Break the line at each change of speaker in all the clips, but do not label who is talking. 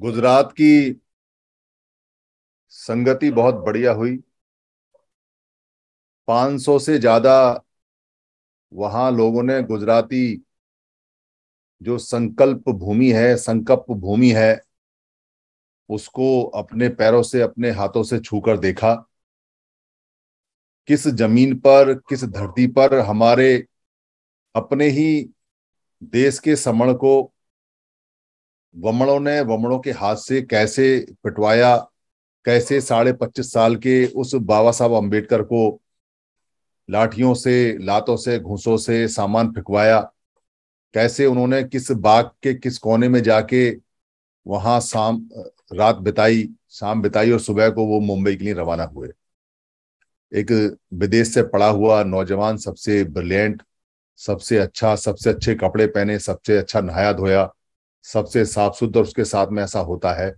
गुजरात की संगति बहुत बढ़िया हुई 500 से ज्यादा वहां लोगों ने गुजराती जो संकल्प भूमि है संकल्प भूमि है उसको अपने पैरों से अपने हाथों से छूकर देखा किस जमीन पर किस धरती पर हमारे अपने ही देश के समण को वमड़ों ने वमड़ों के हाथ से कैसे पिटवाया कैसे साढ़े पच्चीस साल के उस बाबा साहब अम्बेडकर को लाठियों से लातों से घूसों से सामान फिकवाया कैसे उन्होंने किस बाग के किस कोने में जाके वहां शाम रात बिताई शाम बिताई और सुबह को वो मुंबई के लिए रवाना हुए एक विदेश से पड़ा हुआ नौजवान सबसे ब्रिलियंट सबसे अच्छा सबसे अच्छे कपड़े पहने सबसे अच्छा नहाया धोया सबसे साफ सुथर और उसके साथ में ऐसा होता है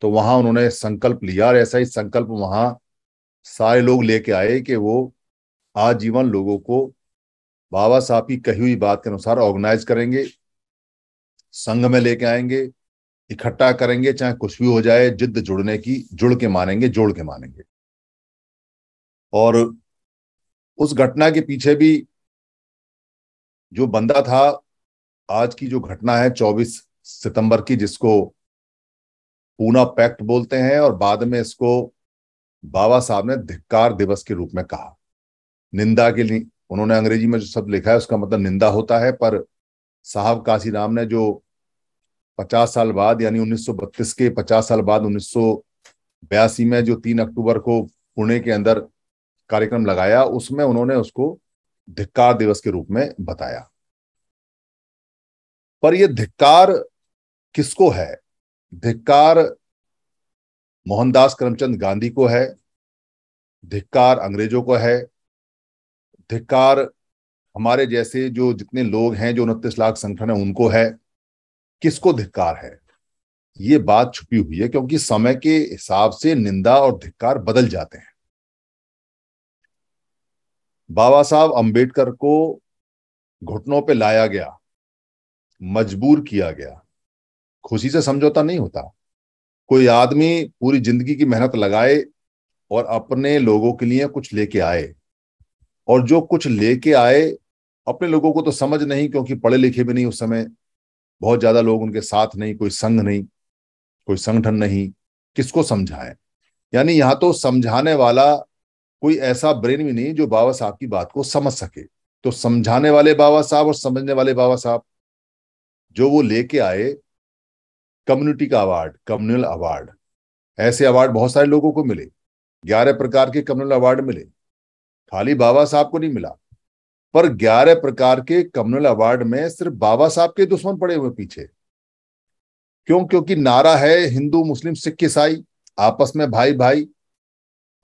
तो वहां उन्होंने संकल्प लिया और ऐसा ही संकल्प वहां सारे लोग लेके आए कि वो आजीवन लोगों को बाबा साहब की कही हुई बात के अनुसार ऑर्गेनाइज करेंगे संघ में लेके आएंगे इकट्ठा करेंगे चाहे कुछ भी हो जाए जिद जुड़ने की जुड़ के मानेंगे जोड़ के मानेंगे और उस घटना के पीछे भी जो बंदा था आज की जो घटना है सितंबर की जिसको पूना पैक्ट बोलते हैं और बाद में इसको बाबा साहब ने धिक्कार दिवस के रूप में कहा निंदा के लिए उन्होंने अंग्रेजी में जो शब्द लिखा है उसका मतलब निंदा होता है पर साहब काशी राम ने जो 50 साल बाद यानी 1932 के 50 साल बाद उन्नीस में जो 3 अक्टूबर को पुणे के अंदर कार्यक्रम लगाया उसमें उन्होंने उसको धिक्कार दिवस के रूप में बताया पर यह धिक्कार किसको है धिक्कार मोहनदास करमचंद गांधी को है धिक्कार अंग्रेजों को है धिक्कार हमारे जैसे जो जितने लोग हैं जो उनतीस लाख संगठन है उनको है किसको धिक्कार है ये बात छुपी हुई है क्योंकि समय के हिसाब से निंदा और धिक्कार बदल जाते हैं बाबा साहब अंबेडकर को घुटनों पे लाया गया मजबूर किया गया खुशी से समझौता नहीं होता कोई आदमी पूरी जिंदगी की मेहनत लगाए और अपने लोगों के लिए कुछ लेके आए और जो कुछ लेके आए अपने लोगों को तो समझ नहीं क्योंकि पढ़े लिखे भी नहीं उस समय बहुत ज्यादा लोग उनके साथ नहीं कोई संघ नहीं कोई संगठन नहीं किसको समझाए यानी यहां तो समझाने वाला कोई ऐसा ब्रेन भी नहीं जो बाबा साहब की बात को समझ सके तो समझाने वाले बाबा साहब और समझने वाले बाबा साहब जो वो लेके आए कम्युनिटी का अवार्ड कम्युनल अवार्ड ऐसे अवार्ड बहुत सारे लोगों को मिले ग्यारह प्रकार के कम्युनल अवार्ड मिले खाली बाबा साहब को नहीं मिला पर ग्यारह प्रकार के कम्युनल अवार्ड में सिर्फ बाबा साहब के दुश्मन पड़े हुए पीछे क्यों क्योंकि नारा है हिंदू मुस्लिम सिख ईसाई आपस में भाई भाई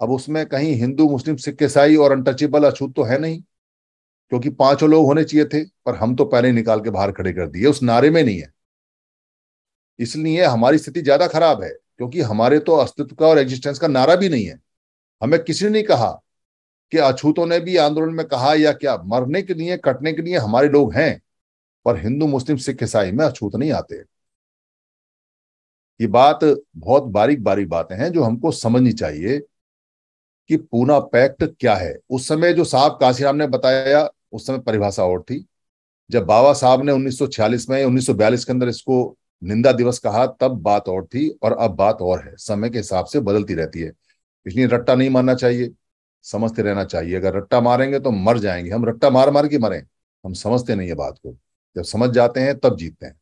अब उसमें कहीं हिंदू मुस्लिम सिख ईसाई और अनटचेबल अछूत तो है नहीं क्योंकि पांचों लोग होने चाहिए थे पर हम तो पहले निकाल के बाहर खड़े कर दिए उस नारे में नहीं है इसलिए हमारी स्थिति ज्यादा खराब है क्योंकि हमारे तो अस्तित्व का और एग्जिस्टेंस का नारा भी नहीं है हमें किसी ने नहीं कहा कि अछूतों ने भी आंदोलन में कहा या क्या मरने के लिए कटने के लिए हमारे लोग हैं पर हिंदू मुस्लिम सिख ईसाई में अछूत नहीं आते ये बात बहुत बारीक बारीक बातें हैं जो हमको समझनी चाहिए कि पूना पैक्ट क्या है उस समय जो साहब काशीराम ने बताया उस समय परिभाषा और थी जब बाबा साहब ने 1946 में 1942 के अंदर इसको निंदा दिवस कहा तब बात और थी और अब बात और है समय के हिसाब से बदलती रहती है इसलिए रट्टा नहीं मारना चाहिए समझते रहना चाहिए अगर रट्टा मारेंगे तो मर जाएंगे हम रट्टा मार मार के मरे हम समझते नहीं है बात को जब समझ जाते हैं तब जीतते हैं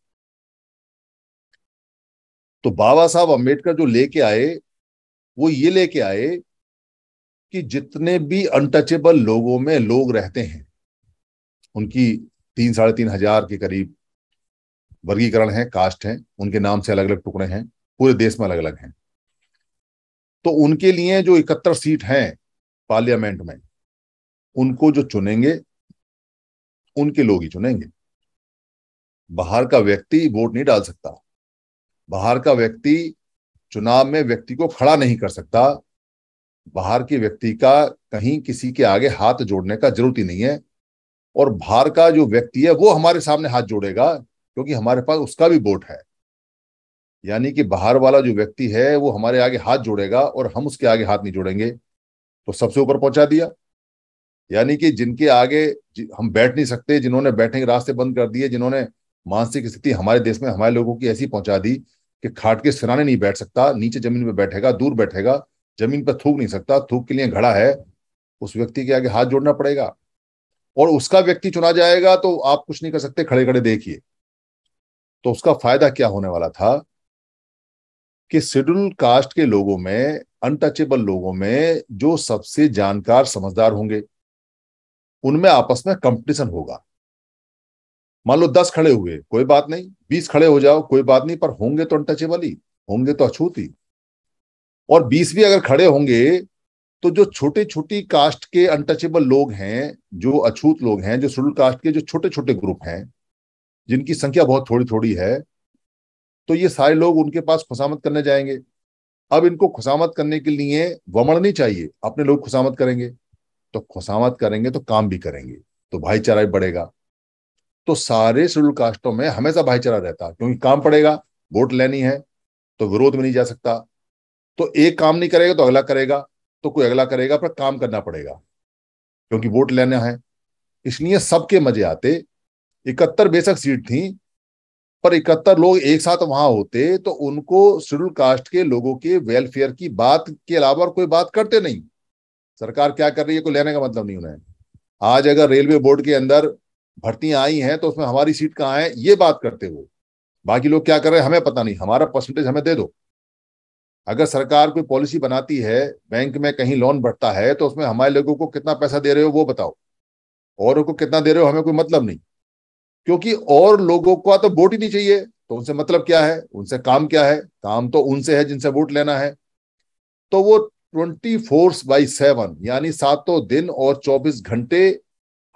तो बाबा साहब अम्बेडकर जो लेके आए वो ये लेके आए कि जितने भी अनटचेबल लोगों में लोग रहते हैं उनकी तीन साढ़े तीन हजार के करीब वर्गीकरण है कास्ट है उनके नाम से अलग अलग टुकड़े हैं पूरे देश में अलग अलग हैं तो उनके लिए जो इकहत्तर सीट हैं पार्लियामेंट में उनको जो चुनेंगे उनके लोग ही चुनेंगे बाहर का व्यक्ति वोट नहीं डाल सकता बाहर का व्यक्ति चुनाव में व्यक्ति को खड़ा नहीं कर सकता बाहर के व्यक्ति का कहीं किसी के आगे हाथ जोड़ने का जरूरत ही नहीं है और बाहर का जो व्यक्ति है वो हमारे सामने हाथ जोड़ेगा क्योंकि हमारे पास उसका भी वोट है यानी कि बाहर वाला जो व्यक्ति है वो हमारे आगे हाथ जोड़ेगा और हम उसके आगे हाथ नहीं जोड़ेंगे तो सबसे ऊपर पहुंचा दिया यानी कि जिनके आगे हम बैठ नहीं सकते जिन्होंने बैठने के रास्ते बंद कर दिए जिन्होंने मानसिक स्थिति हमारे देश में हमारे लोगों की ऐसी पहुंचा दी कि खाट के सिराने नहीं बैठ सकता नीचे जमीन पर बैठेगा दूर बैठेगा जमीन पर थूक नहीं सकता थूक के लिए घड़ा है उस व्यक्ति के आगे हाथ जोड़ना पड़ेगा और उसका व्यक्ति चुना जाएगा तो आप कुछ नहीं कर सकते खड़े खड़े देखिए तो उसका फायदा क्या होने वाला था कि शेड्यूल कास्ट के लोगों में अनटचेबल लोगों में जो सबसे जानकार समझदार होंगे उनमें आपस में कंपटीशन होगा मान लो दस खड़े हुए कोई बात नहीं बीस खड़े हो जाओ कोई बात नहीं पर होंगे तो अनटचेबल ही होंगे तो अछूत ही और बीस भी अगर खड़े होंगे तो जो छोटे छोटी कास्ट के अनटचेबल लोग हैं जो अछूत लोग हैं जो शेड्यूल कास्ट के जो छोटे छोटे ग्रुप हैं जिनकी संख्या बहुत थोड़ी थोड़ी है तो ये सारे लोग उनके पास खुशामद करने जाएंगे अब इनको खुशामद करने के लिए वमण नहीं चाहिए अपने लोग खुशामद करेंगे तो खुशामद करेंगे तो काम भी करेंगे तो भाईचारा भी बढ़ेगा तो सारे शेड्यूल कास्टों में हमेशा भाईचारा रहता क्योंकि काम पड़ेगा वोट लेनी है तो विरोध में नहीं जा सकता तो एक काम नहीं करेगा तो अगला करेगा तो कोई अगला करेगा पर काम करना पड़ेगा क्योंकि वोट लेना है इसलिए सबके मजे आते इकहत्तर बेशक सीट थी पर इकहत्तर लोग एक साथ वहां होते तो उनको शेड्यूल कास्ट के लोगों के वेलफेयर की बात के अलावा कोई बात करते नहीं सरकार क्या कर रही है कोई लेने का मतलब नहीं उन्हें आज अगर रेलवे बोर्ड के अंदर भर्तियां आई हैं तो उसमें हमारी सीट कहाँ है ये बात करते हुए बाकी लोग क्या कर रहे हैं हमें पता नहीं हमारा परसेंटेज हमें दे दो अगर सरकार कोई पॉलिसी बनाती है बैंक में कहीं लोन बढ़ता है तो उसमें हमारे लोगों को कितना पैसा दे रहे हो वो बताओ और उनको कितना दे रहे हो हमें कोई मतलब नहीं क्योंकि और लोगों को तो वोट ही नहीं चाहिए तो उनसे मतलब क्या है उनसे काम क्या है काम तो उनसे है जिनसे वोट लेना है तो वो ट्वेंटी फोर बाई सेवन यानी सातों दिन और चौबीस घंटे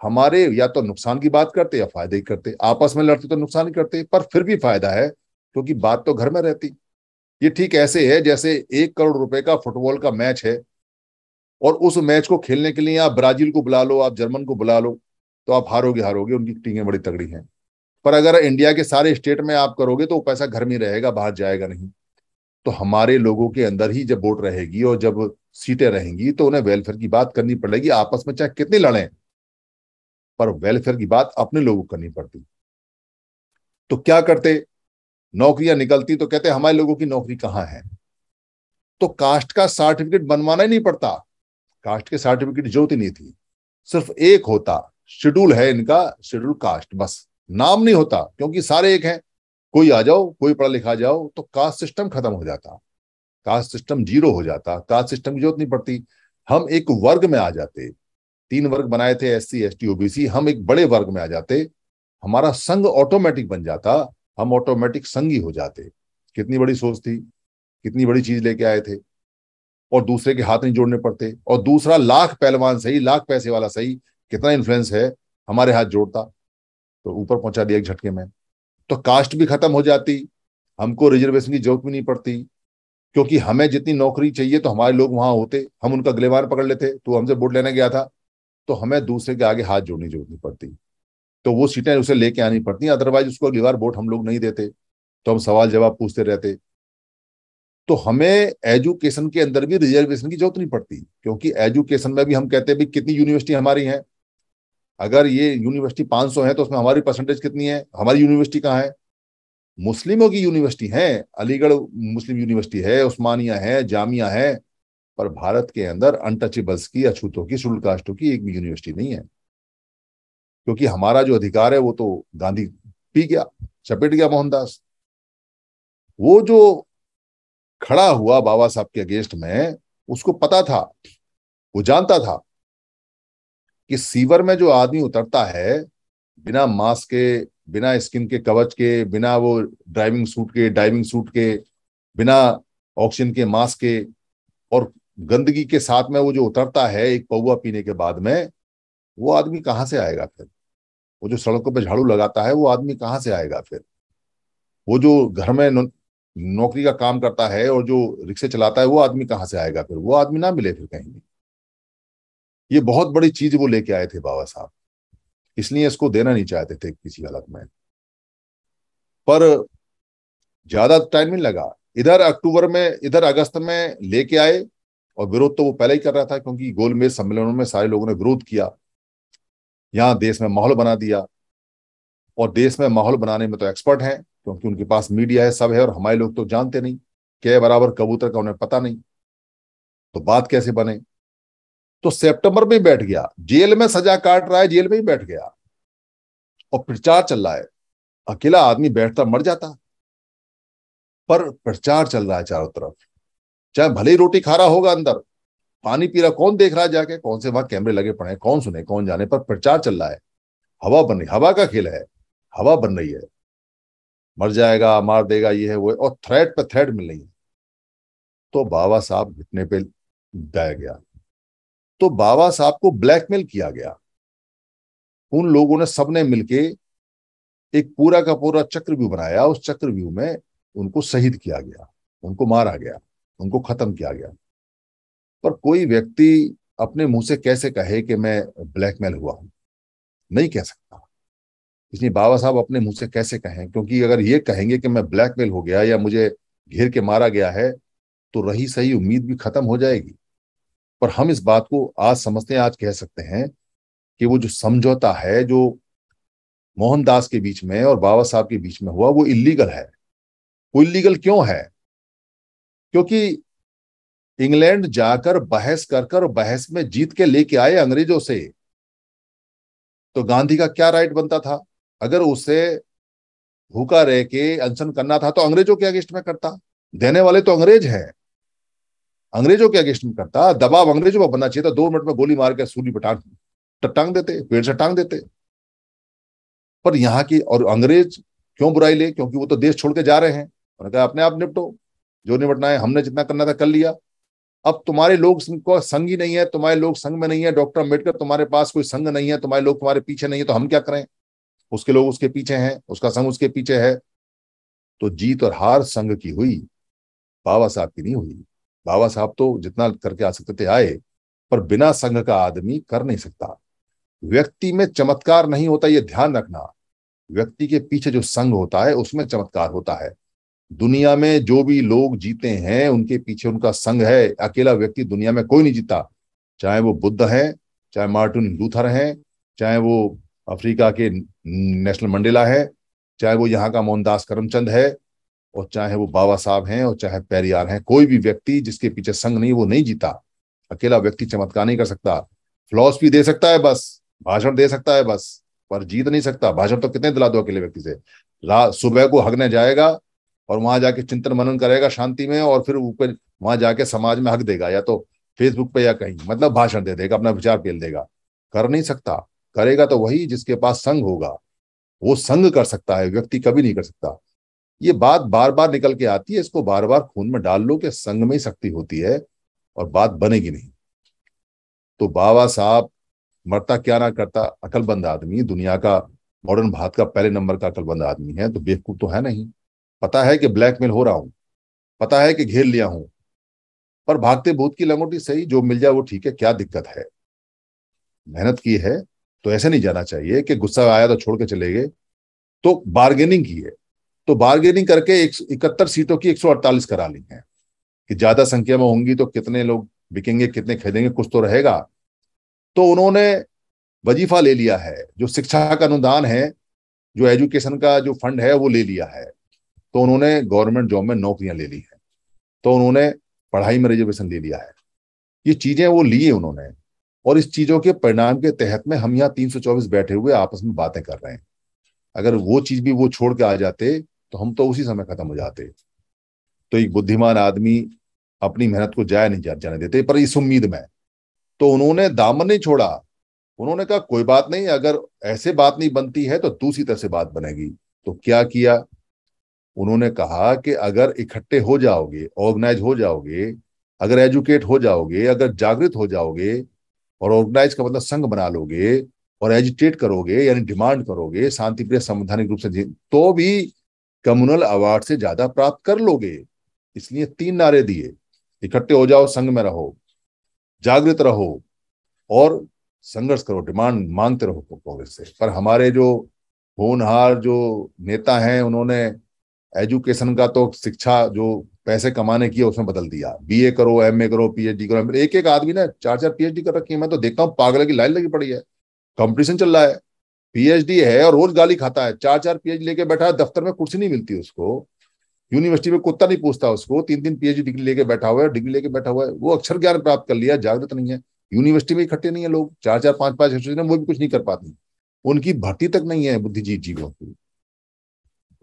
हमारे या तो नुकसान की बात करते या फायदे ही करते आपस में लड़ते तो नुकसान ही करते पर फिर भी फायदा है क्योंकि बात तो घर में रहती ये ठीक ऐसे है जैसे एक करोड़ रुपए का फुटबॉल का मैच है और उस मैच को खेलने के लिए आप ब्राजील को बुला लो आप जर्मन को बुला लो तो आप हारोगे हारोगे उनकी टीमें बड़ी तगड़ी हैं पर अगर इंडिया के सारे स्टेट में आप करोगे तो वो पैसा घर में रहेगा बाहर जाएगा नहीं तो हमारे लोगों के अंदर ही जब वोट रहेगी और जब सीटें रहेंगी तो उन्हें वेलफेयर की बात करनी पड़ेगी आपस में चाहे कितनी लड़े पर वेलफेयर की बात अपने लोगों को करनी पड़ती तो क्या करते नौकरियां निकलती तो कहते हमारे लोगों की नौकरी कहां है तो कास्ट का सर्टिफिकेट बनवाना ही नहीं पड़ता कास्ट के सर्टिफिकेट जो नहीं थी सिर्फ एक होता शेड्यूल है इनका शेड्यूल कास्ट बस नाम नहीं होता क्योंकि सारे एक हैं कोई आ जाओ कोई पढ़ा लिखा जाओ तो कास्ट सिस्टम खत्म हो जाता कास्ट सिस्टम जीरो हो जाता कास्ट सिस्टम की जरूरत नहीं पड़ती हम एक वर्ग में आ जाते तीन वर्ग बनाए थे S C S T OBC हम एक बड़े वर्ग में आ जाते हमारा संघ ऑटोमेटिक बन जाता हम ऑटोमेटिक संघी हो जाते कितनी बड़ी सोच थी कितनी बड़ी चीज लेके आए थे और दूसरे के हाथ नहीं जोड़ने पड़ते और दूसरा लाख पहलवान सही लाख पैसे वाला सही कितना इन्फ्लुएंस है हमारे हाथ जोड़ता तो ऊपर पहुंचा दिया एक झटके में तो कास्ट भी खत्म हो जाती हमको रिजर्वेशन की जरूरत भी नहीं पड़ती क्योंकि हमें जितनी नौकरी चाहिए तो हमारे लोग वहां होते हम उनका गलेवार पकड़ लेते तो हमसे वोट लेने गया था तो हमें दूसरे के आगे हाथ जोड़ने जरूरत नहीं पड़ती तो वो सीटें उसे लेके आनी पड़ती अदरवाइज उसको अगली बार वोट हम लोग नहीं देते तो हम सवाल जवाब पूछते रहते तो हमें एजुकेशन के अंदर भी रिजर्वेशन की जरूरत नहीं पड़ती क्योंकि एजुकेशन में भी हम कहते हैं भी कितनी यूनिवर्सिटी हमारी हैं अगर ये यूनिवर्सिटी 500 है तो उसमें हमारी परसेंटेज कितनी है हमारी यूनिवर्सिटी कहाँ है मुस्लिमों की यूनिवर्सिटी है अलीगढ़ मुस्लिम यूनिवर्सिटी है उस्मानिया है जामिया है पर भारत के अंदर अनटचेबल्स की अछूतों की शुल्क कास्टों की एक भी यूनिवर्सिटी नहीं है क्योंकि हमारा जो अधिकार है वो तो गांधी पी गया चपेट गया मोहनदास वो जो खड़ा हुआ बाबा साहब के अगेंस्ट में उसको पता था वो जानता था कि सीवर में जो आदमी उतरता है बिना मास्क के बिना स्किन के कवच के बिना वो ड्राइविंग सूट के डाइविंग सूट के बिना ऑक्सीजन के मास्क के और गंदगी के साथ में वो जो उतरता है एक पौवा पीने के बाद में वो आदमी कहाँ से आएगा फिर वो जो सड़कों पर झाड़ू लगाता है वो आदमी कहाँ से आएगा फिर वो जो घर में नौकरी का काम करता है और जो रिक्शे चलाता है वो आदमी कहाँ से आएगा फिर वो आदमी ना मिले फिर कहीं भी ये बहुत बड़ी चीज वो लेके आए थे बाबा साहब इसलिए इसको देना नहीं चाहते थे किसी हालत में पर ज्यादा टाइम नहीं लगा इधर अक्टूबर में इधर अगस्त में लेके आए और विरोध तो वो पहले ही कर रहा था क्योंकि गोलमेज सम्मेलनों में सारे लोगों ने विरोध किया यहां देश में माहौल बना दिया और देश में माहौल बनाने में तो एक्सपर्ट हैं क्योंकि उनके पास मीडिया है सब है और हमारे लोग तो जानते नहीं क्या बराबर कबूतर का उन्हें पता नहीं तो बात कैसे बने तो सितंबर में बैठ गया जेल में सजा काट रहा है जेल में ही बैठ गया और प्रचार चल रहा है अकेला आदमी बैठता मर जाता पर प्रचार चल रहा है चारों तरफ चाहे भले ही रोटी खा रहा होगा अंदर पानी पी रहा कौन देख रहा है जाके कौन से वहां कैमरे लगे पड़े कौन सुने कौन जाने पर प्रचार चल रहा है हवा बन रही हवा का खेल है हवा बन रही है मर जाएगा मार देगा ये है वो है और थ्रेड पर थ्रेड मिल रही है तो बाबा साहब घुटने पे दया गया तो बाबा साहब को ब्लैकमेल किया गया उन लोगों ने सबने मिलके एक पूरा का पूरा चक्रव्यूह बनाया उस चक्रव्यूह में उनको शहीद किया गया उनको मारा गया उनको खत्म किया गया पर कोई व्यक्ति अपने मुंह से कैसे कहे कि मैं ब्लैकमेल हुआ हूं नहीं कह सकता इसलिए बाबा साहब अपने मुंह से कैसे कहें क्योंकि अगर ये कहेंगे कि मैं ब्लैकमेल हो गया या मुझे घेर के मारा गया है तो रही सही उम्मीद भी खत्म हो जाएगी पर हम इस बात को आज समझते हैं आज कह सकते हैं कि वो जो समझौता है जो मोहनदास के बीच में और बाबा साहब के बीच में हुआ वो इलीगल है वो इलीगल क्यों है क्योंकि इंग्लैंड जाकर बहस कर कर बहस में जीत के लेके आए अंग्रेजों से तो गांधी का क्या राइट बनता था अगर उसे भूखा रह के अनशन करना था तो अंग्रेजों के अगेंस्ट में करता देने वाले तो अंग्रेज हैं अंग्रेजों के अगेंस्ट में करता दबाव अंग्रेजों पर बनना चाहिए था दो मिनट में गोली मार के सूली पर टांग टांग देते पेड़ से टांग देते पर यहाँ की और अंग्रेज क्यों बुराई ले क्योंकि वो तो देश छोड़ के जा रहे हैं उन्होंने कहा अपने आप निपटो जो निपटना है हमने जितना करना था कर लिया अब तुम्हारे लोग को संग ही नहीं है तुम्हारे लोग संग में नहीं है डॉक्टर अम्बेडकर तुम्हारे पास कोई संग नहीं है तुम्हारे लोग तुम्हारे पीछे नहीं है तो हम क्या करें उसके लोग उसके पीछे हैं उसका संग उसके पीछे है तो जीत और हार संघ की हुई बाबा साहब की नहीं हुई बाबा साहब तो जितना करके आ सकते थे आए पर बिना संघ का आदमी कर नहीं सकता व्यक्ति में चमत्कार नहीं होता ये ध्यान रखना व्यक्ति के पीछे जो संघ होता है उसमें चमत्कार होता है दुनिया में जो भी लोग जीते हैं उनके पीछे उनका संघ है अकेला व्यक्ति दुनिया में कोई नहीं जीता चाहे वो बुद्ध है चाहे मार्टिन लूथर है चाहे वो अफ्रीका के नेशनल मंडेला है चाहे वो यहाँ का मोहनदास करमचंद है और चाहे वो बाबा साहब हैं और चाहे पैरियार हैं कोई भी व्यक्ति जिसके पीछे संघ नहीं वो नहीं जीता अकेला व्यक्ति चमत्कार नहीं कर सकता फिलोसफी दे सकता है बस भाषण दे सकता है बस पर जीत नहीं सकता भाषण तो कितने दिला दो अकेले व्यक्ति से ला सुबह को हगने जाएगा और वहां जाके चिंतन मनन करेगा शांति में और फिर ऊपर वहां जाके समाज में हक देगा या तो फेसबुक पे या कहीं मतलब भाषण दे देगा अपना विचार पेल देगा कर नहीं सकता करेगा तो वही जिसके पास संघ होगा वो संघ कर सकता है व्यक्ति कभी नहीं कर सकता ये बात बार बार निकल के आती है इसको बार बार खून में डाल लो कि संग में ही शक्ति होती है और बात बनेगी नहीं तो बाबा साहब मरता क्या ना करता अकलबंद आदमी दुनिया का मॉडर्न भारत का पहले नंबर का अकलबंद आदमी है तो बेवकूफ तो है नहीं पता है कि ब्लैकमेल हो रहा हूं पता है कि घेर लिया हूं पर भागते भूत की लंगोटी सही जो मिल जाए वो ठीक है क्या दिक्कत है मेहनत की है तो ऐसे नहीं जाना चाहिए कि गुस्सा आया तो छोड़ के चले गए तो बार्गेनिंग की है तो बार्गेनिंग करके एक इकहत्तर सीटों की अड़तालीस करा ली है कि ज्यादा संख्या में होंगी तो कितने लोग बिकेंगे कितने खरीदेंगे कुछ तो रहेगा तो उन्होंने वजीफा ले लिया है जो शिक्षा का अनुदान है जो एजुकेशन का जो फंड है वो ले लिया है तो उन्होंने गवर्नमेंट जॉब में नौकरियां ले ली है तो उन्होंने पढ़ाई में रिजर्वेशन ले लिया है ये चीजें वो लिए उन्होंने और इस चीजों के परिणाम के तहत में हम यहाँ तीन बैठे हुए आपस में बातें कर रहे हैं अगर वो चीज भी वो छोड़ के आ जाते तो हम तो उसी समय खत्म हो जाते तो एक बुद्धिमान आदमी अपनी मेहनत को जाया नहीं जाने देते पर इस उम्मीद में तो उन्होंने दामन नहीं छोड़ा उन्होंने कहा कोई बात नहीं अगर ऐसे बात नहीं बनती है तो दूसरी तरह से बात बनेगी तो क्या किया उन्होंने कहा कि अगर इकट्ठे हो जाओगे ऑर्गेनाइज हो जाओगे अगर एजुकेट हो जाओगे अगर जागृत हो जाओगे और ऑर्गेनाइज का मतलब संघ बना लोगे और एजुटेट करोगे यानी डिमांड करोगे शांतिप्रिय संवैधानिक रूप से तो भी कम्युनल अवार्ड से ज्यादा प्राप्त कर लोगे इसलिए तीन नारे दिए इकट्ठे हो जाओ संघ में रहो जागृत रहो और संघर्ष करो डिमांड मानते रहो कांग्रेस से पर हमारे जो होनहार जो नेता हैं उन्होंने एजुकेशन का तो शिक्षा जो पैसे कमाने की है उसमें बदल दिया बीए करो एमए करो पीएचडी करो एक एक आदमी ने चार चार पीएचडी कर रखी है मैं तो देखता हूँ पागल की लाइन लगी पड़ी है कंपटीशन चल रहा है पीएचडी है और रोज गाली खाता है चार चार पीएचडी लेके बैठा है दफ्तर में कुर्सी नहीं मिलती उसको यूनिवर्सिटी में कुत्ता नहीं पूछता उसको तीन तीन पीएचडी डिग्री लेके बैठा हुआ है डिग्री लेके बैठा हुआ है वो अक्षर ज्ञान प्राप्त कर लिया जागृत नहीं है यूनिवर्सिटी में इकट्ठे नहीं है लोग चार चार पांच पांच में वो भी कुछ नहीं कर पाती उनकी भर्ती तक नहीं है बुद्धिजीव जीवों की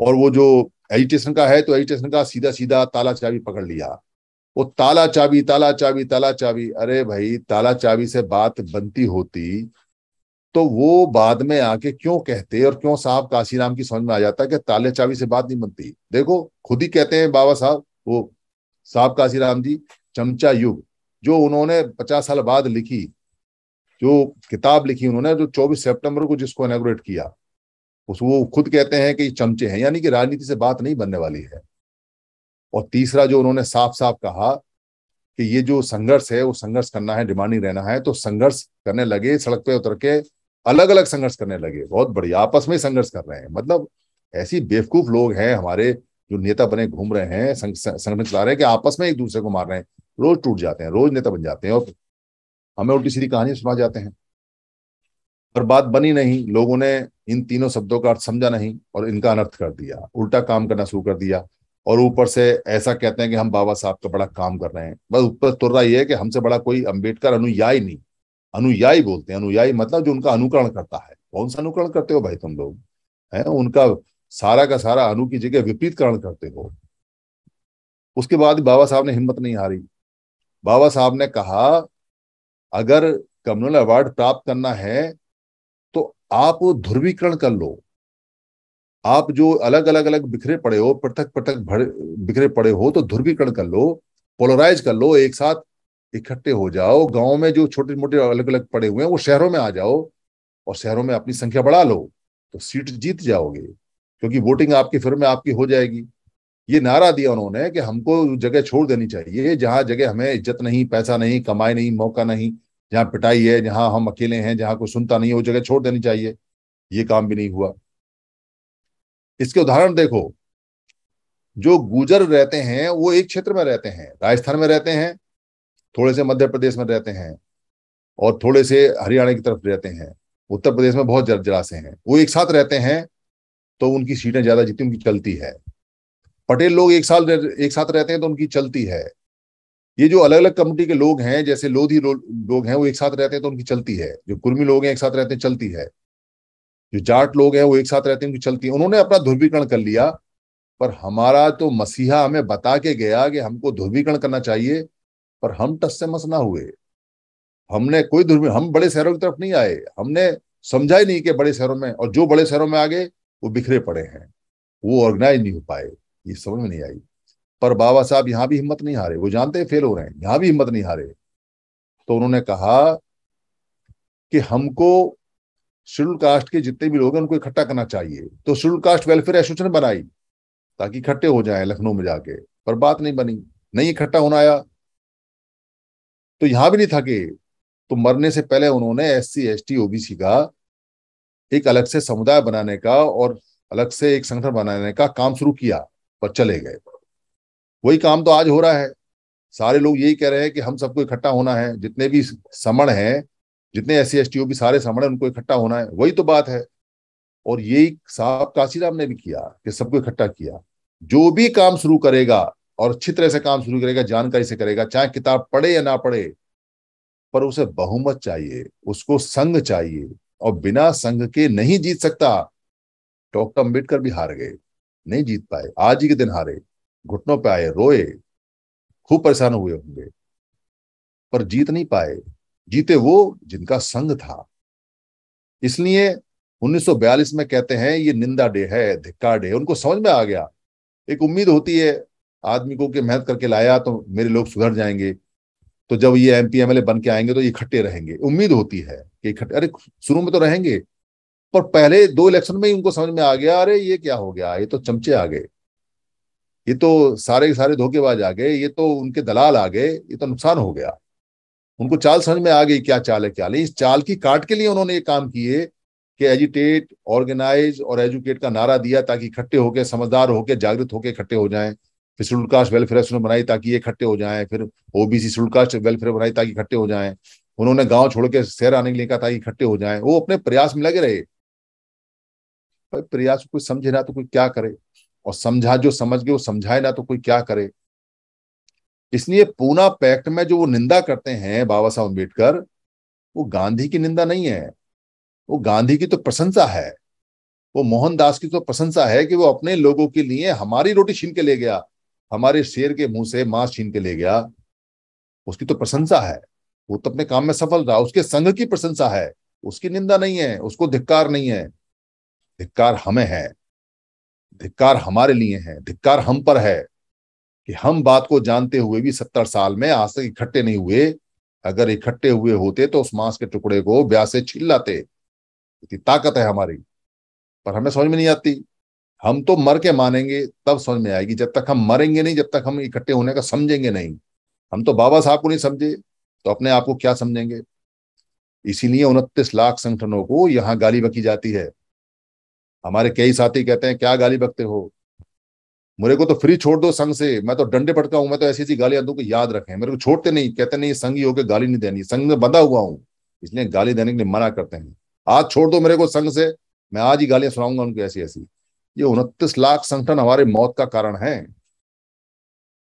और वो जो एजुटेशन का है तो एजुटेशन का सीधा सीधा ताला चाबी पकड़ लिया वो ताला चाबी ताला चाबी ताला चाबी अरे भाई ताला चाबी से बात बनती होती तो वो बाद में आके क्यों कहते और क्यों साहब काशीराम की समझ में आ जाता है कि ताले चाबी से बात नहीं बनती देखो खुद ही कहते हैं बाबा साहब वो साहब काशी राम जी चमचा युग जो उन्होंने पचास साल बाद लिखी जो किताब लिखी उन्होंने जो चौबीस सितंबर को जिसको इनग्रेट किया उस वो खुद कहते हैं कि चमचे हैं यानी कि राजनीति से बात नहीं बनने वाली है और तीसरा जो उन्होंने साफ साफ कहा कि ये जो संघर्ष है वो संघर्ष करना है डिमांडिंग रहना है तो संघर्ष करने लगे सड़क पे उतर के अलग अलग संघर्ष करने लगे बहुत बढ़िया आपस में संघर्ष कर रहे हैं मतलब ऐसी बेवकूफ लोग हैं हमारे जो नेता बने घूम रहे हैं संगठन चला रहे हैं कि आपस में एक दूसरे को मार रहे हैं रोज टूट जाते हैं रोज नेता बन जाते हैं और हमें उल्टी सीधी कहानी सुना जाते हैं पर बात बनी नहीं लोगों ने इन तीनों शब्दों का अर्थ समझा नहीं और इनका अनर्थ कर दिया उल्टा काम करना शुरू कर दिया और ऊपर से ऐसा कहते हैं कि हम बाबा साहब का बड़ा काम कर रहे हैं बस ऊपर तुर रहा है कि हमसे बड़ा कोई अंबेडकर अनुयायी नहीं अनुयायी बोलते हैं अनुयायी मतलब जो उनका अनुकरण करता है कौन सा अनुकरण करते हो भाई तुम लोग है उनका सारा का सारा अनु की जगह विपरीत करण करते हो उसके बाद बाबा साहब ने हिम्मत नहीं हारी बाबा साहब ने कहा अगर कम्युनल अवार्ड प्राप्त करना है तो आप ध्रुवीकरण कर लो आप जो अलग अलग अलग बिखरे पड़े हो पृथक पृथक बिखरे पड़े हो तो ध्रुवीकरण कर लो पोलराइज कर लो एक साथ इकट्ठे हो जाओ गांव में जो छोटे मोटे अलग अलग पड़े हुए हैं वो शहरों में आ जाओ और शहरों में अपनी संख्या बढ़ा लो तो सीट जीत जाओगे क्योंकि वोटिंग आपके फिर में आपकी हो जाएगी ये नारा दिया उन्होंने कि हमको जगह छोड़ देनी चाहिए जहां जगह हमें इज्जत नहीं पैसा नहीं कमाई नहीं मौका नहीं जहां पिटाई है जहां हम अकेले हैं जहां कोई सुनता नहीं वो जगह छोड़ देनी चाहिए ये काम भी नहीं हुआ इसके उदाहरण देखो जो गुजर रहते हैं वो एक क्षेत्र में रहते हैं राजस्थान में रहते हैं थोड़े से मध्य प्रदेश में रहते हैं और थोड़े से हरियाणा की तरफ रहते हैं उत्तर प्रदेश में बहुत से हैं वो एक साथ रहते हैं तो उनकी सीटें ज्यादा जीती उनकी चलती है पटेल लोग एक साल एक साथ रहते हैं तो उनकी चलती है ये जो अलग अलग कम्युनिटी के लोग हैं जैसे लोधी लोग हैं वो एक साथ रहते हैं तो उनकी चलती है जो कुर्मी लोग हैं एक साथ रहते हैं चलती है जो जाट लोग हैं वो एक साथ रहते हैं उनकी चलती है उन्होंने अपना ध्रुवीकरण कर लिया पर हमारा तो मसीहा हमें बता के गया कि हमको ध्रुवीकरण करना चाहिए पर हम टस से मस ना हुए हमने कोई दुर्मी हम बड़े शहरों की तरफ नहीं आए हमने समझा ही नहीं कि बड़े शहरों में और जो बड़े शहरों में आ गए वो बिखरे पड़े हैं वो ऑर्गेनाइज नहीं हो पाए ये समझ में नहीं आई पर बाबा साहब यहां भी हिम्मत नहीं हारे वो जानते हैं फेल हो रहे हैं यहां भी हिम्मत नहीं हारे तो उन्होंने कहा कि हमको शेड्यूल कास्ट के जितने भी लोग हैं उनको इकट्ठा करना चाहिए तो शेड्यूल कास्ट वेलफेयर एसोसिएशन बनाई ताकि इकट्ठे हो जाए लखनऊ में जाके पर बात नहीं बनी नहीं इकट्ठा होना आया तो यहां भी नहीं था कि तो मरने से पहले उन्होंने S C S T OBC का एक अलग से समुदाय बनाने का और अलग से एक संगठन बनाने का काम शुरू किया पर चले गए वही काम तो आज हो रहा है सारे लोग यही कह रहे हैं कि हम सबको इकट्ठा होना है जितने भी समण हैं जितने S C S T O भी सारे समण उनको इकट्ठा होना है वही तो बात है और यही साहब काशीराम ने भी किया कि सबको इकट्ठा किया जो भी काम शुरू करेगा और अच्छी तरह से काम शुरू करेगा जानकारी से करेगा चाहे किताब पढ़े या ना पढ़े पर उसे बहुमत चाहिए उसको संघ चाहिए और बिना संघ के नहीं जीत सकता डॉक्टर अम्बेडकर भी हार गए नहीं जीत पाए आज ही के दिन हारे घुटनों पे आए रोए खूब परेशान हुए होंगे पर जीत नहीं पाए जीते वो जिनका संघ था इसलिए 1942 में कहते हैं ये निंदा डे है धिक्कार डे उनको समझ में आ गया एक उम्मीद होती है आदमी को कि मेहनत करके लाया तो मेरे लोग सुधर जाएंगे तो जब ये M P M L A बन के आएंगे तो ये इकट्ठे रहेंगे उम्मीद होती है कि इकट्ठे अरे शुरू में तो रहेंगे पर पहले दो इलेक्शन में ही उनको समझ में आ गया अरे ये क्या हो गया ये तो चमचे आ गए ये तो सारे के सारे धोखेबाज आ गए ये तो उनके दलाल आ गए ये तो नुकसान हो गया उनको चाल समझ में आ गई क्या चाल है क्या नहीं इस चाल की काट के लिए उन्होंने ये काम किए कि एजिटेट ऑर्गेनाइज और एजुकेट का नारा दिया ताकि इकट्ठे होके समझदार होके जागृत होके इकट्ठे हो जाएं फिर शेड्यूल कास्ट वेलफेयर उसने बनाई ताकि ये इकट्ठे हो जाएं फिर ओबीसी शेड्यूल कास्ट वेलफेयर बनाई ताकि इकट्ठे हो जाएं उन्होंने गांव छोड़ के शहर आने के लिए कहा ताकि इकट्ठे हो जाएं वो अपने प्रयास में लगे रहे भाई प्रयास कोई समझे ना तो कोई क्या करे और समझा जो समझ गए वो समझाए ना तो कोई क्या करे इसलिए पूना पैक्ट में जो वो निंदा करते हैं बाबा साहब अम्बेडकर वो गांधी की निंदा नहीं है वो गांधी की तो प्रशंसा है वो मोहनदास की तो प्रशंसा है कि वो अपने लोगों के लिए हमारी रोटी छीन के ले गया हमारे शेर के मुंह से मांस छीन के ले गया उसकी तो प्रशंसा है वो तो अपने काम में सफल रहा उसके संघ की प्रशंसा है उसकी निंदा नहीं है उसको धिक्कार नहीं है धिक्कार हमें है धिक्कार हमारे लिए है धिक्कार हम पर है कि हम बात को जानते हुए भी सत्तर साल में आज तक इकट्ठे नहीं हुए अगर इकट्ठे हुए होते तो उस मांस के टुकड़े को ब्याह से छिल लाते इतनी ताकत है हमारी पर हमें समझ में नहीं आती हम तो मर के मानेंगे तब समझ में आएगी जब तक हम मरेंगे नहीं जब तक हम इकट्ठे होने का समझेंगे नहीं हम तो बाबा साहब को नहीं समझे तो अपने आप को क्या समझेंगे इसीलिए उनतीस लाख संगठनों को यहाँ गाली बकी जाती है हमारे कई साथी कहते हैं क्या गाली बकते हो मेरे को तो फ्री छोड़ दो संघ से मैं तो डंडे पटका हूं मैं तो ऐसी ऐसी गालियां दूं कि याद रखें मेरे को छोड़ते नहीं कहते नहीं संघ ही होकर गाली नहीं देनी संघ में बंधा हुआ हूं इसलिए गाली देने के लिए मना करते हैं आज छोड़ दो मेरे को संघ से मैं आज ही गालियां सुनाऊंगा उनको ऐसी ऐसी ये उनतीस लाख संगठन हमारे मौत का कारण है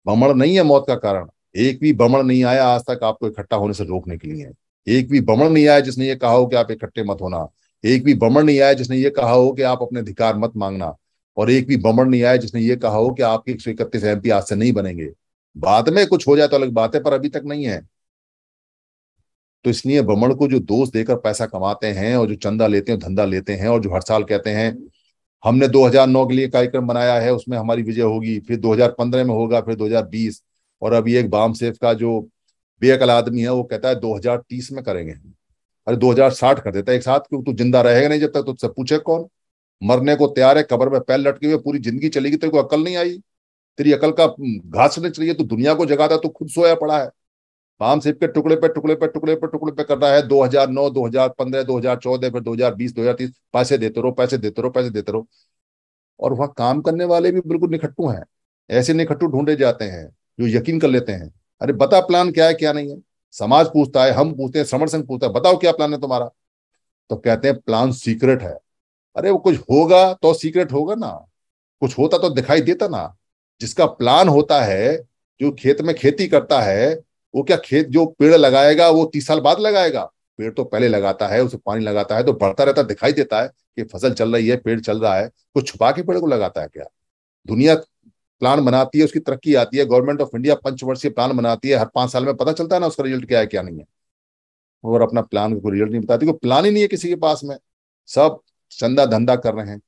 बमण नहीं है मौत का कारण एक भी भ्रमण नहीं आया आज तक आपको इकट्ठा होने से रोकने के लिए एक भी बमण नहीं आया जिसने ये कहा हो कि आप इकट्ठे मत होना एक भी बमण नहीं आया जिसने ये कहा हो कि आप अपने अधिकार मत मांगना और एक भी बमण नहीं आया जिसने ये कहा हो कि आपके एक सौ इकतीस एम आज से नहीं बनेंगे बाद में कुछ हो जाए तो अलग बात है पर अभी तक नहीं है तो इसलिए भ्रमण को जो दोष देकर पैसा कमाते हैं और जो चंदा लेते हैं धंधा लेते हैं और जो हर साल कहते हैं हमने 2009 के लिए कार्यक्रम बनाया है उसमें हमारी विजय होगी फिर 2015 में होगा फिर 2020 और अभी एक बाम सेफ का जो बेअकल आदमी है वो कहता है 2030 में करेंगे हम अरे 2060 कर देता है एक साथ क्यों तू जिंदा रहेगा नहीं जब तक तुझसे तो पूछे कौन मरने को तैयार है कबर में पैर लटके हुए पूरी जिंदगी चलेगी तेरे को अकल नहीं आई तेरी अकल का हम्म, घास नहीं चलिए तू दुनिया को जगाता तू खुद सोया पड़ा है पाम सिप के टुकड़े पे टुकड़े पे टुकड़े पे टुकड़े पे कर रहा है 2009 2015 2014 फिर 2020 2030 पैसे देते रहो पैसे देते रहो पैसे देते रहो और वह काम करने वाले भी बिल्कुल निखट्टू हैं ऐसे निखट्टू ढूंढे जाते हैं जो यकीन कर लेते हैं अरे बता प्लान क्या है क्या नहीं है समाज पूछता है हम पूछते हैं श्रवण संघ पूछता है बताओ क्या प्लान है तुम्हारा तो कहते हैं प्लान सीक्रेट है अरे वो कुछ होगा तो सीक्रेट होगा ना कुछ होता तो दिखाई देता ना जिसका प्लान होता है जो खेत में खेती करता है वो क्या खेत जो पेड़ लगाएगा वो तीस साल बाद लगाएगा पेड़ तो पहले लगाता है उसे पानी लगाता है तो बढ़ता रहता दिखाई देता है कि फसल चल रही है पेड़ चल रहा है कुछ तो छुपा के पेड़ को लगाता है क्या दुनिया प्लान बनाती है उसकी तरक्की आती है गवर्नमेंट ऑफ इंडिया पंचवर्षीय प्लान बनाती है हर पांच साल में पता चलता है ना उसका रिजल्ट क्या है क्या नहीं है और अपना प्लान को रिजल्ट नहीं बताती कोई प्लान ही नहीं है किसी के पास में सब चंदा धंधा कर रहे हैं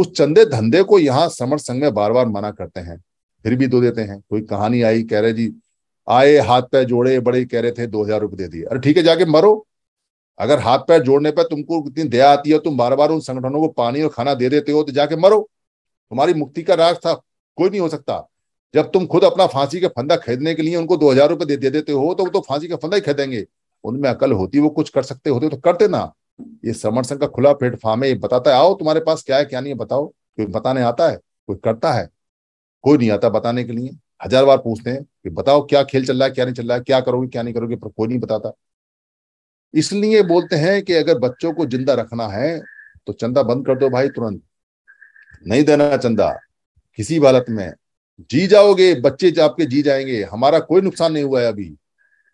उस चंदे धंधे को यहाँ समर संघ में बार बार मना करते हैं फिर भी दो देते हैं कोई कहानी आई कह रहे जी आए हाथ पैर जोड़े बड़े कह रहे थे दो हजार रुपये दे दिए अरे ठीक है जाके मरो अगर हाथ पैर जोड़ने पर तुमको इतनी दया आती है तुम बार बार उन संगठनों को पानी और खाना दे देते हो तो जाके मरो तुम्हारी मुक्ति का राज था कोई नहीं हो सकता जब तुम खुद अपना फांसी का फंदा खरीदने के लिए उनको दो हजार रुपये दे, दे देते हो तो वो तो फांसी का फंदा ही खरीदेंगे उनमें अकल होती वो कुछ कर सकते होते तो करते ना ये श्रमण संघ का खुला प्लेटफॉर्म है बताता है आओ तुम्हारे पास क्या है क्या नहीं है बताओ कोई बताने आता है कोई करता है कोई नहीं आता बताने के लिए हजार बार पूछते हैं कि बताओ क्या खेल चल रहा है क्या नहीं चल रहा है क्या करोगे क्या नहीं करोगे पर कोई नहीं बताता इसलिए बोलते हैं कि अगर बच्चों को जिंदा रखना है तो चंदा बंद कर दो भाई तुरंत नहीं देना चंदा किसी हालत में जी जाओगे बच्चे आपके जी जाएंगे हमारा कोई नुकसान नहीं हुआ है अभी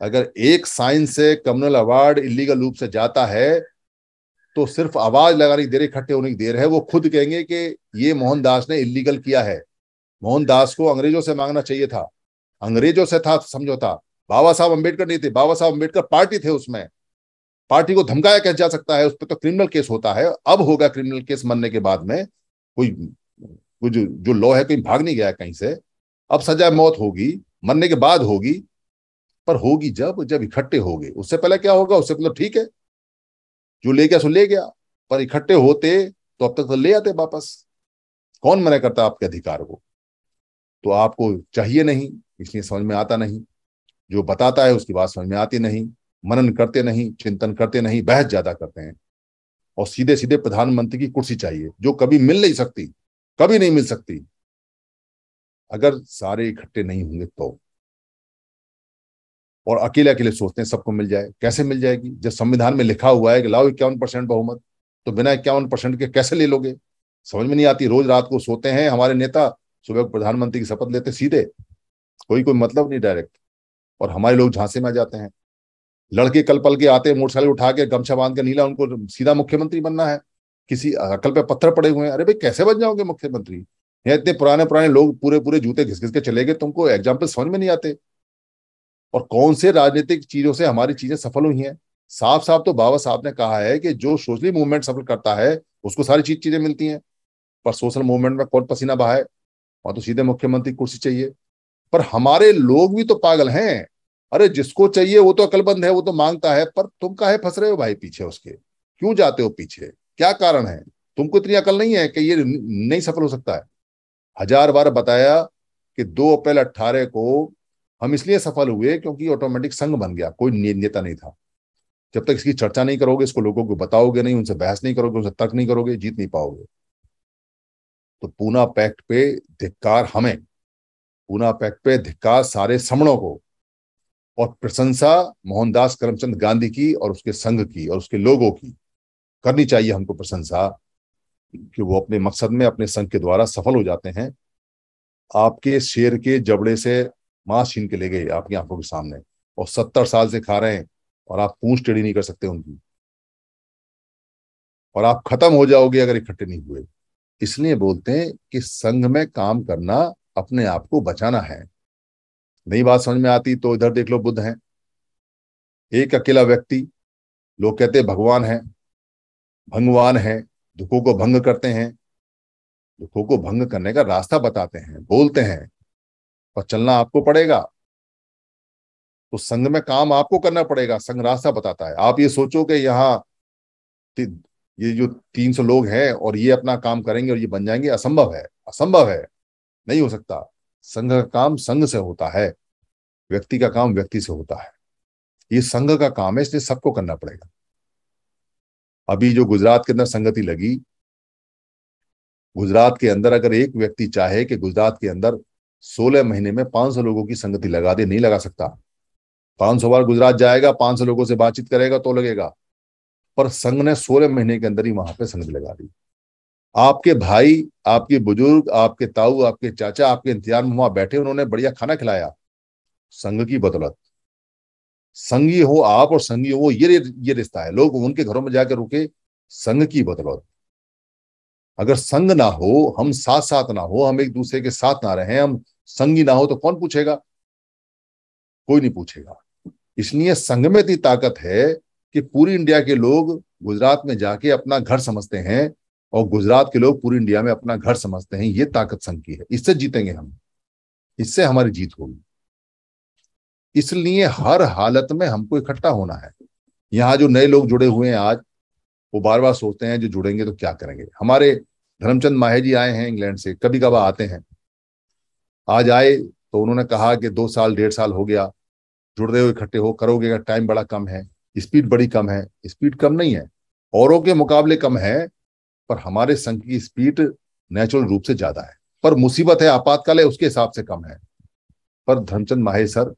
अगर एक साइंस से कम्युनल अवार्ड इलीगल रूप से जाता है तो सिर्फ आवाज लगाने की देर इकट्ठे होने की देर है वो खुद कहेंगे कि ये मोहनदास ने इलीगल किया है मोहनदास को अंग्रेजों से मांगना चाहिए था अंग्रेजों से था समझौता बाबा साहब अम्बेडकर नहीं थे बाबा साहब अम्बेडकर पार्टी थे उसमें पार्टी को धमकाया कह जा सकता है उस पर तो क्रिमिनल केस होता है अब होगा क्रिमिनल केस मरने के बाद में कोई कुछ जो लॉ है कोई भाग नहीं गया कहीं से अब सजा मौत होगी मरने के बाद होगी पर होगी जब जब इकट्ठे हो गए उससे पहले क्या होगा उससे मतलब ठीक है जो ले गया सो ले गया पर इकट्ठे होते तो अब तक तो ले आते वापस कौन मना करता आपके अधिकार को तो आपको चाहिए नहीं इसलिए समझ में आता नहीं जो बताता है उसकी बात समझ में आती नहीं मनन करते नहीं चिंतन करते नहीं बहस ज्यादा करते हैं और सीधे सीधे प्रधानमंत्री की कुर्सी चाहिए जो कभी मिल नहीं सकती कभी नहीं मिल सकती अगर सारे इकट्ठे नहीं होंगे तो और अकेले अकेले सोचते हैं सबको मिल जाए कैसे मिल जाएगी जब संविधान में लिखा हुआ है कि लाओ इक्यावन परसेंट बहुमत तो बिना इक्यावन परसेंट के कैसे ले लोगे समझ में नहीं आती रोज रात को सोते हैं हमारे नेता सुबह प्रधानमंत्री की शपथ लेते सीधे कोई कोई मतलब नहीं डायरेक्ट और हमारे लोग झांसे में जाते हैं लड़के कल पल के आते हैं मोटरसाइकिल उठा के गमछा बांध के नीला उनको सीधा मुख्यमंत्री बनना है किसी अकल पे पत्थर पड़े हुए हैं अरे भाई कैसे बन जाओगे मुख्यमंत्री यहाँ इतने पुराने पुराने लोग पूरे पूरे जूते घिस घिस के चले गए तुमको एग्जाम्पल समझ में नहीं आते और कौन से राजनीतिक चीजों से हमारी चीजें सफल हुई हैं साफ साफ तो बाबा साहब ने कहा है कि जो सोशली मूवमेंट सफल करता है उसको सारी चीज चीजें मिलती हैं पर सोशल मूवमेंट में कौन पसीना बहा है वहां तो सीधे मुख्यमंत्री कुर्सी चाहिए पर हमारे लोग भी तो पागल हैं अरे जिसको चाहिए वो तो अकलबंद है वो तो मांगता है पर तुम काहे फंस रहे हो भाई पीछे उसके क्यों जाते हो पीछे क्या कारण है तुमको इतनी अकल नहीं है कि ये नहीं सफल हो सकता है हजार बार बताया कि दो अप्रैल अट्ठारह को हम इसलिए सफल हुए क्योंकि ऑटोमेटिक संघ बन गया कोई नेता नहीं था जब तक इसकी चर्चा नहीं करोगे इसको लोगों को बताओगे नहीं उनसे बहस नहीं करोगे उनसे तर्क नहीं करोगे जीत नहीं पाओगे तो पूना पैक्ट पे धिक्कार हमें पूना पैक्ट पे धिक्कार सारे समणों को और प्रशंसा मोहनदास करमचंद गांधी की और उसके संघ की और उसके लोगों की करनी चाहिए हमको प्रशंसा कि वो अपने मकसद में अपने संघ के द्वारा सफल हो जाते हैं आपके शेर के जबड़े से मांस छीन के ले गए आपकी आंखों के सामने और सत्तर साल से खा रहे हैं और आप पूछ टेढ़ी नहीं कर सकते उनकी और आप खत्म हो जाओगे अगर इकट्ठे नहीं हुए इसलिए बोलते हैं कि संघ में काम करना अपने आप को बचाना है नई बात समझ में आती तो इधर देख लो बुद्ध हैं एक अकेला व्यक्ति लोग कहते भगवान है भंगवान है दुखों को भंग करते हैं दुखों को भंग करने का रास्ता बताते हैं बोलते हैं और चलना आपको पड़ेगा तो संघ में काम आपको करना पड़ेगा संघ रास्ता बताता है आप ये सोचो कि यहाँ ये जो 300 लोग हैं और ये अपना काम करेंगे और ये बन जाएंगे असंभव है असंभव है नहीं हो सकता संघ का काम संघ से होता है व्यक्ति का काम व्यक्ति से होता है ये संघ का काम है इसलिए सबको करना पड़ेगा अभी जो गुजरात के अंदर संगति लगी गुजरात के अंदर अगर एक व्यक्ति चाहे कि गुजरात के अंदर 16 महीने में 500 लोगों की संगति लगा दे नहीं लगा सकता 500 बार गुजरात जाएगा 500 लोगों से बातचीत करेगा तो लगेगा पर संघ ने सोलह महीने के अंदर ही वहां पे संगत लगा दी आपके भाई आपके बुजुर्ग आपके ताऊ आपके चाचा आपके इंतजार में वहां बैठे उन्होंने बढ़िया खाना खिलाया संघ की बदौलत संगी हो आप और संगी हो ये ये रिश्ता है लोग उनके घरों में जाकर रुके संघ की बदौलत अगर संघ ना हो हम साथ साथ ना हो हम एक दूसरे के साथ ना रहे हम संगी ना हो तो कौन पूछेगा कोई नहीं पूछेगा इसलिए संघ में इतनी ताकत है कि पूरी इंडिया के लोग गुजरात में जाके अपना घर समझते हैं और गुजरात के लोग पूरी इंडिया में अपना घर समझते हैं ये ताकत संघ की है इससे जीतेंगे हम इससे हमारी जीत होगी इसलिए हर हालत में हमको इकट्ठा होना है यहाँ जो नए लोग जुड़े हुए हैं आज वो बार बार सोचते हैं जो जुड़ेंगे तो क्या करेंगे हमारे धर्मचंद माहे जी आए हैं इंग्लैंड से कभी कभार आते हैं आज आए तो उन्होंने कहा कि दो साल डेढ़ साल हो गया जुड़ रहे हो इकट्ठे हो करोगे का टाइम बड़ा कम है स्पीड बड़ी कम है स्पीड कम नहीं है औरों के मुकाबले कम है पर हमारे संघ की स्पीड नेचुरल रूप से ज्यादा है पर मुसीबत है आपातकाल है उसके हिसाब से कम है पर धर्मचंद माहेश्वर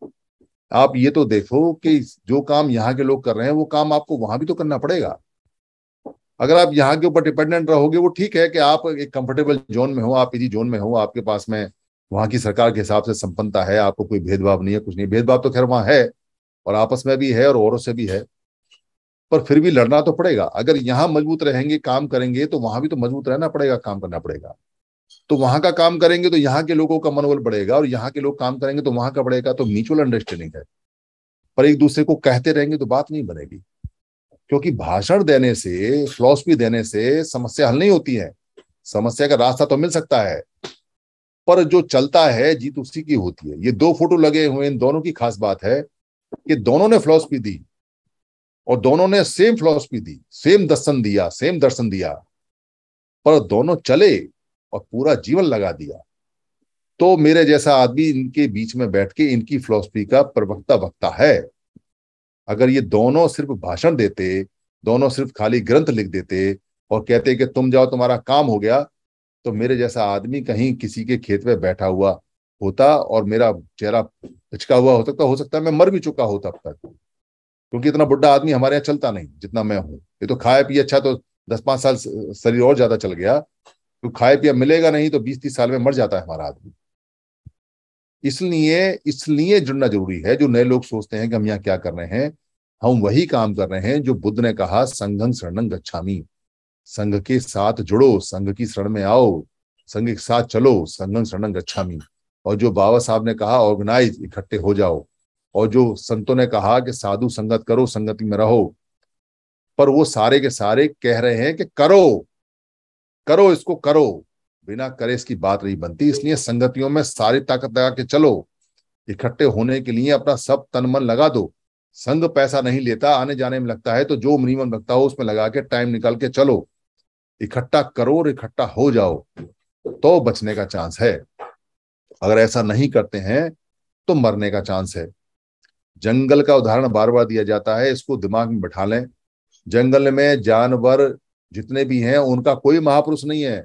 आप ये तो देखो कि जो काम यहाँ के लोग कर रहे हैं वो काम आपको वहां भी तो करना पड़ेगा अगर आप यहाँ के ऊपर डिपेंडेंट रहोगे वो ठीक है कि आप एक कंफर्टेबल जोन में हो आप इसी जोन में हो आपके पास में वहां की सरकार के हिसाब से संपन्नता है आपको कोई भेदभाव नहीं है कुछ नहीं भेदभाव तो खैर वहां है और आपस में भी है और औरों से भी है पर फिर भी लड़ना तो पड़ेगा अगर यहां मजबूत रहेंगे काम करेंगे तो वहां भी तो मजबूत रहना पड़ेगा काम करना पड़ेगा तो वहां का काम करेंगे तो यहाँ के लोगों का मनोबल बढ़ेगा और यहाँ के लोग काम करेंगे तो वहां का बढ़ेगा तो म्यूचुअल अंडरस्टैंडिंग है पर एक दूसरे को कहते रहेंगे तो बात नहीं बनेगी क्योंकि भाषण देने से फिलोसफी देने से समस्या हल नहीं होती है समस्या का रास्ता तो मिल सकता है पर जो चलता है जीत उसी की होती है ये दो फोटो लगे हुए इन दोनों की खास बात है कि दोनों ने फिलोसफी दी और दोनों ने सेम फिलोसफी दी सेम दर्शन दिया सेम दर्शन दिया पर दोनों चले और पूरा जीवन लगा दिया तो मेरे जैसा आदमी इनके बीच में बैठ के इनकी फिलोसफी का प्रवक्ता वक्ता है अगर ये दोनों सिर्फ भाषण देते दोनों सिर्फ खाली ग्रंथ लिख देते और कहते कि तुम जाओ तुम्हारा काम हो गया तो मेरे जैसा आदमी कहीं किसी के खेत में बैठा हुआ होता और मेरा चेहरा हिचका हुआ हो सकता हो सकता है मैं मर भी चुका हूं तब तक क्योंकि इतना बुढ़ा आदमी हमारे यहाँ चलता नहीं जितना मैं हूँ ये तो खाया पिया अच्छा तो दस पांच साल शरीर और ज्यादा चल गया तो खाए पिया मिलेगा नहीं तो बीस तीस साल में मर जाता है हमारा आदमी इसलिए इसलिए जुड़ना जरूरी है जो नए लोग सोचते हैं कि हम यहाँ क्या कर रहे हैं हम वही काम कर रहे हैं जो बुद्ध ने कहा संघं शरणं गच्छामी संघ के साथ जुड़ो संघ की शरण में आओ संघ के साथ चलो संघं शरणं गच्छामी और जो बाबा साहब ने कहा ऑर्गेनाइज इकट्ठे हो जाओ और जो संतों ने कहा कि साधु संगत करो संगति में रहो पर वो सारे के सारे कह रहे हैं कि करो करो इसको करो बिना करे इसकी बात नहीं बनती इसलिए संगतियों में सारी ताकत लगा के चलो इकट्ठे होने के लिए अपना सब तन मन लगा दो संघ पैसा नहीं लेता आने जाने में लगता है तो जो मिनिमम लगता हो उसमें लगा के टाइम निकाल के चलो इकट्ठा करो और इकट्ठा हो जाओ तो बचने का चांस है अगर ऐसा नहीं करते हैं तो मरने का चांस है जंगल का उदाहरण बार बार दिया जाता है इसको दिमाग में बैठा लें जंगल में जानवर जितने भी हैं उनका कोई महापुरुष नहीं है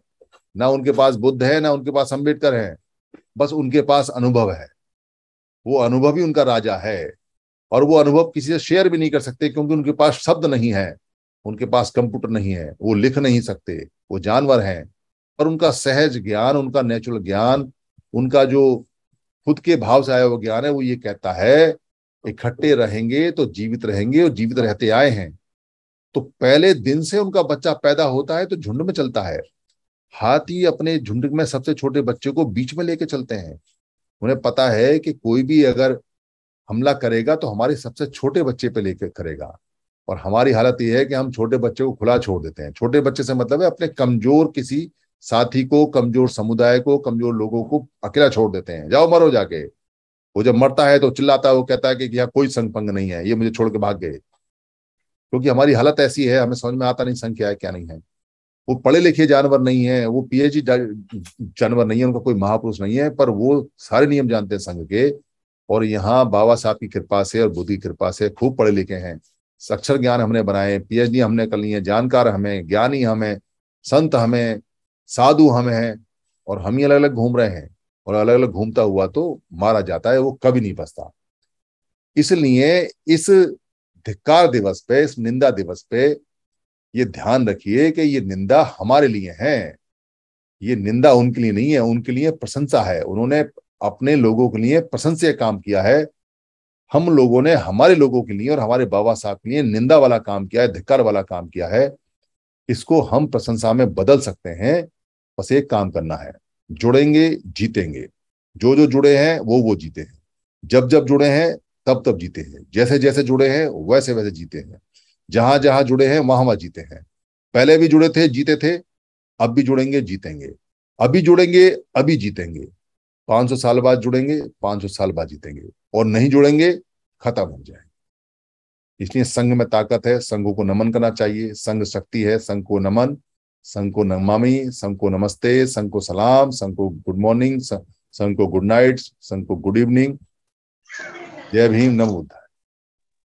ना उनके पास बुद्ध है ना उनके पास अम्बेडकर है बस उनके पास अनुभव है वो अनुभव ही उनका राजा है और वो अनुभव किसी से शेयर भी नहीं कर सकते क्योंकि उनके पास शब्द नहीं है उनके पास कंप्यूटर नहीं है वो लिख नहीं सकते वो जानवर हैं पर उनका सहज ज्ञान उनका नेचुरल ज्ञान उनका जो खुद के भाव से आया हुआ ज्ञान है वो ये कहता है इकट्ठे रहेंगे तो जीवित रहेंगे और जीवित रहते आए हैं तो पहले दिन से उनका बच्चा पैदा होता है तो झुंड में चलता है हाथी अपने झुंड में सबसे छोटे बच्चे को बीच में लेके चलते हैं उन्हें पता है कि कोई भी अगर हमला करेगा तो हमारे सबसे छोटे बच्चे पे लेकर करेगा और हमारी हालत यह है कि हम छोटे बच्चे को खुला छोड़ देते हैं छोटे बच्चे से मतलब है अपने कमजोर किसी साथी को कमजोर समुदाय को कमजोर लोगों को अकेला छोड़ देते हैं जाओ मरो जाके वो जब मरता है तो चिल्लाता है वो कहता है कि यहाँ कोई संग पंग नहीं है ये मुझे छोड़ के भाग गए क्योंकि हमारी हालत ऐसी है हमें समझ में आता नहीं संग क्या है क्या नहीं है वो पढ़े लिखे जानवर नहीं है वो पीएचडी जानवर नहीं है उनका कोई महापुरुष नहीं है पर वो सारे नियम जानते हैं संघ के और यहाँ बाबा साहब की कृपा से और बुद्धि कृपा से खूब पढ़े लिखे हैं अक्षर ज्ञान हमने बनाए पीएचडी हमने कर ली है जानकार हमें ज्ञानी हमें संत हमें साधु हम हैं और हम ही अलग अलग घूम रहे हैं और अलग अलग घूमता हुआ तो मारा जाता है वो कभी नहीं बसता इसलिए इस धिक्कार दिवस पे इस निंदा दिवस पे ये ध्यान रखिए कि ये निंदा हमारे लिए है ये निंदा उनके लिए नहीं है उनके लिए प्रशंसा है उन्होंने अपने लोगों के लिए प्रशंसा काम किया है हम लोगों ने हमारे लोगों के लिए और हमारे बाबा साहब के लिए निंदा वाला काम किया है धिक्कार वाला काम किया है इसको हम प्रशंसा में बदल सकते हैं बस एक काम करना है जुड़ेंगे जीतेंगे जो जो जुड़े हैं वो वो जीते हैं जब जब जुड़े हैं तब तब जीते हैं जैसे जैसे जुड़े हैं वैसे वैसे जीते हैं जहां जहां जुड़े हैं वहां वहां जीते हैं पहले भी जुड़े थे जीते थे अब भी जुड़ेंगे जीतेंगे अभी जुड़ेंगे अभी जीतेंगे 500 साल बाद जुड़ेंगे 500 साल बाद जीतेंगे और नहीं जुड़ेंगे खत्म हो जाएंगे इसलिए संघ में ताकत है संघ को नमन करना चाहिए संघ शक्ति है संघ को नमन संघ को नमामी संघ को नमस्ते संघ को सलाम संघ को गुड मॉर्निंग संघ को गुड नाइट संघ को गुड इवनिंग जय भीम नम बुद्ध